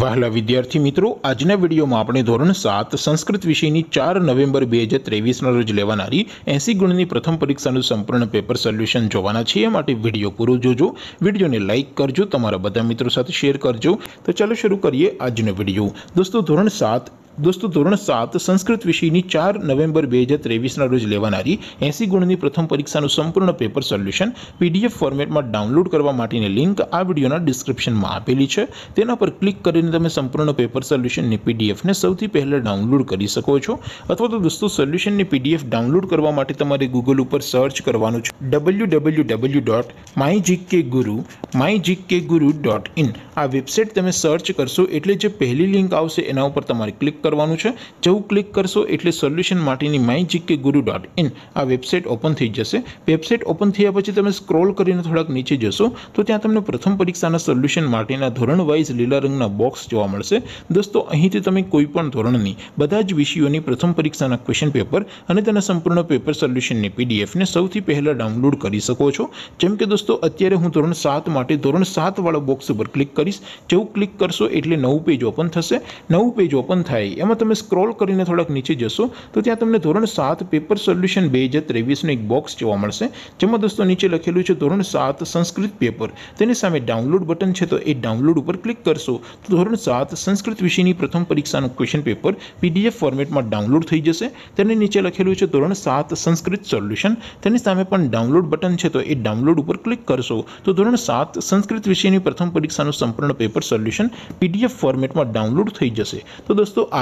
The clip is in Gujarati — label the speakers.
Speaker 1: વહાલા વિદ્યાર્થી મિત્રો આજના વિડીયોમાં આપણે ધોરણ સાત સંસ્કૃત વિષયની ચાર નવેમ્બર બે હજાર ત્રેવીસના રોજ લેવાનારી એંસી ગુણની પ્રથમ પરીક્ષાનું સંપૂર્ણ પેપર સોલ્યુશન જોવાના છે એ માટે વિડીયો પૂરો જોજો વિડીયોને લાઇક કરજો તમારા બધા મિત્રો સાથે શેર કરજો તો ચાલો શરૂ કરીએ આજનો વિડીયો દોસ્તો ધોરણ સાત દોસ્તો ધોરણ સાત સંસ્કૃત વિષયની ચાર નવેમ્બર બે હજાર ત્રેવીસના રોજ લેવાનારી એંસી ગુણની પ્રથમ પરીક્ષાનું સંપૂર્ણ પેપર સોલ્યુશન પીડીએફ ફોર્મેટમાં ડાઉનલોડ કરવા માટેની લિંક આ વિડીયોના ડિસ્ક્રિપ્શનમાં આપેલી છે તેના પર ક્લિક કરીને તમે સંપૂર્ણ પેપર સોલ્યુશનની પીડીએફને સૌથી પહેલાં ડાઉનલોડ કરી શકો છો અથવા તો દોસ્તો સોલ્યુશનની પીડીએફ ડાઉનલોડ કરવા માટે તમારે ગૂગલ ઉપર સર્ચ કરવાનું છે W W W dot my GK guru my GK guru dot in આ વેબસાઇટ તમે સર્ચ કરશો એટલે જે પહેલી લિંક આવશે એના ઉપર તમારે ક્લિક કરવાનું છે જેવું ક્લિક કરશો એટલે સોલ્યુશન માટેની my GK guru dot in આ વેબસાઇટ ઓપન થઈ જશે વેબસાઇટ ઓપન થયા પછી તમે સ્ક્રોલ કરીને થોડાક નીચે જશો તો ત્યાં તમને પ્રથમ પરીક્ષાના સોલ્યુશન માટેના ધોરણ વાઇઝ લીલા રંગના બોક્સ જોવા મળશે દોસ્તો અહીંથી તમે કોઈપણ ધોરણની બધા જ વિષયોની પ્રથમ પરીક્ષાના ક્વેશ્ચન પેપર અને તેના સંપૂર્ણ પેપર સોલ્યુશનની પીડીએફને સૌથી પહેલાં ડાઉનલોડ કરી શકો છો જેમ કે દોસ્તો અત્યારે હું ધોરણ સાત માટે ધોરણ સાતવાળા બોક્સ ઉપર ક્લિક કરીશ જેવું ક્લિક કરશો એટલે નવું પેજ ઓપન થશે નવું પેજ ઓપન થાય ગઈ એમાં તમે સ્ક્રોલ કરીને થોડાક નીચે જશો તો ત્યાં તમને ધોરણ સાત પેપર સોલ્યુશન બે હજાર ત્રેવીસનું એક બોક્સ જોવા મળશે જેમાં દોસ્તો નીચે લખેલું છે ધોરણ સાત સંસ્કૃત પેપર તેની સામે ડાઉનલોડ બટન છે તો એ ડાઉનલોડ ઉપર ક્લિક કરશો તો ધોરણ સાત સંસ્કૃત વિષયની પ્રથમ પરીક્ષાનું ક્વેશ્ચન પેપર પીડીએફ ફોર્મેટમાં ડાઉનલોડ થઈ જશે તેની નીચે લખેલું છે ધોરણ સાત સંસ્કૃત સોલ્યુશન તેની સામે પણ ડાઉનલોડ બટન છે તો એ ડાઉનલોડ ઉપર ક્લિક કરશો તો ધોરણ સાત સંસ્કૃત વિષયની પ્રથમ પરીક્ષાનું સંપૂર્ણ પેપર સોલ્યુશન પીડીએફ ફોર્મેટમાં ડાઉનલોડ થઈ જશે તો દોસ્તો આ